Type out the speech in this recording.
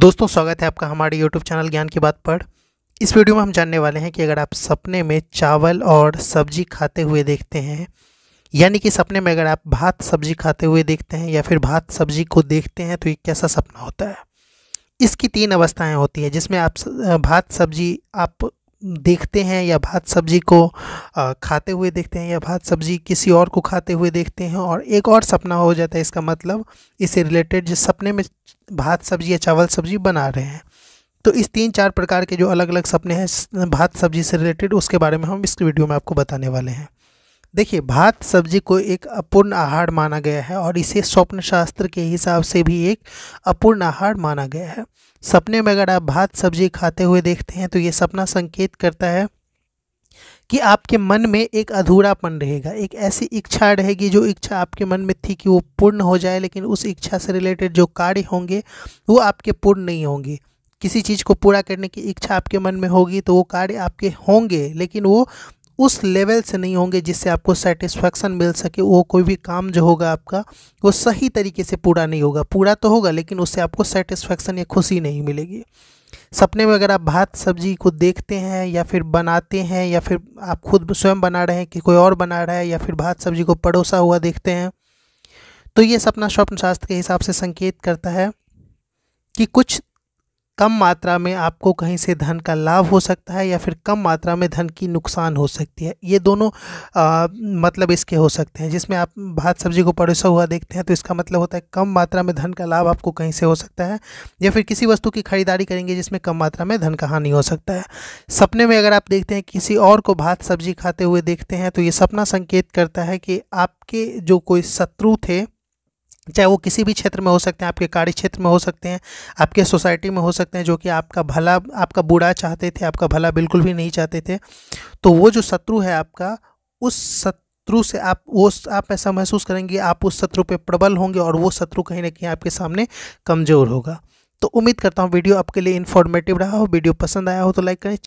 दोस्तों स्वागत है आपका हमारे YouTube चैनल ज्ञान की बात पर इस वीडियो में हम जानने वाले हैं कि अगर आप सपने में चावल और सब्जी खाते हुए देखते हैं यानी कि सपने में अगर आप भात सब्जी खाते हुए देखते हैं या फिर भात सब्जी को देखते हैं तो ये कैसा सपना होता है इसकी तीन अवस्थाएं होती है जिसमें आप भात सब्जी आप देखते हैं या भात सब्जी को खाते हुए देखते हैं या भात सब्जी किसी और को खाते हुए देखते हैं और एक और सपना हो जाता है इसका मतलब इससे रिलेटेड जिस सपने में भात सब्जी या चावल सब्जी बना रहे हैं तो इस तीन चार प्रकार के जो अलग अलग सपने हैं भात सब्जी से रिलेटेड उसके बारे में हम इस वीडियो में आपको बताने वाले हैं देखिए भात सब्जी को एक अपूर्ण आहार माना गया है और इसे स्वप्न शास्त्र के हिसाब से भी एक अपूर्ण आहार माना गया है सपने में अगर आप भात सब्जी खाते हुए देखते हैं तो ये सपना संकेत करता है कि आपके मन में एक अधूरापन रहेगा एक ऐसी इच्छा रहेगी जो इच्छा आपके मन में थी कि वो पूर्ण हो जाए लेकिन उस इच्छा से रिलेटेड जो कार्य होंगे वो आपके पूर्ण नहीं होंगे किसी चीज़ को पूरा करने की इच्छा आपके मन में होगी तो वो कार्य आपके होंगे लेकिन वो उस लेवल से नहीं होंगे जिससे आपको सेटिस्फैक्शन मिल सके वो कोई भी काम जो होगा आपका वो सही तरीके से पूरा नहीं होगा पूरा तो होगा लेकिन उससे आपको सेटिस्फैक्शन या खुशी नहीं मिलेगी सपने में अगर आप भात सब्जी को देखते हैं या फिर बनाते हैं या फिर आप खुद स्वयं बना रहे हैं कि कोई और बना रहा है या फिर भात सब्जी को पड़ोसा हुआ देखते हैं तो ये सपना स्वप्न शास्त्र के हिसाब से संकेत करता है कि कुछ कम मात्रा में आपको कहीं से धन का लाभ हो सकता है या फिर कम मात्रा में धन की नुकसान हो सकती है ये दोनों आ, मतलब इसके हो सकते हैं जिसमें आप भात सब्जी को परोसा हुआ देखते हैं तो इसका मतलब होता है कम मात्रा में धन का लाभ आपको कहीं से हो सकता है या फिर किसी वस्तु की खरीदारी करेंगे जिसमें कम मात्रा में धन का हानि हो सकता है सपने में अगर आप देखते हैं किसी और को भात सब्जी खाते हुए देखते हैं तो ये सपना संकेत करता है कि आपके जो कोई शत्रु थे चाहे वो किसी भी क्षेत्र में हो सकते हैं आपके कार्य क्षेत्र में हो सकते हैं आपके सोसाइटी में हो सकते हैं जो कि आपका भला आपका बुरा चाहते थे आपका भला बिल्कुल भी नहीं चाहते थे तो वो जो शत्रु है आपका उस शत्रु से आप वो आप ऐसा महसूस करेंगे आप उस शत्रु पे प्रबल होंगे और वो शत्रु कहीं ना कहीं आपके सामने कमज़ोर होगा तो उम्मीद करता हूँ वीडियो आपके लिए इन्फॉर्मेटिव रहा हो वीडियो पसंद आया हो तो लाइक करें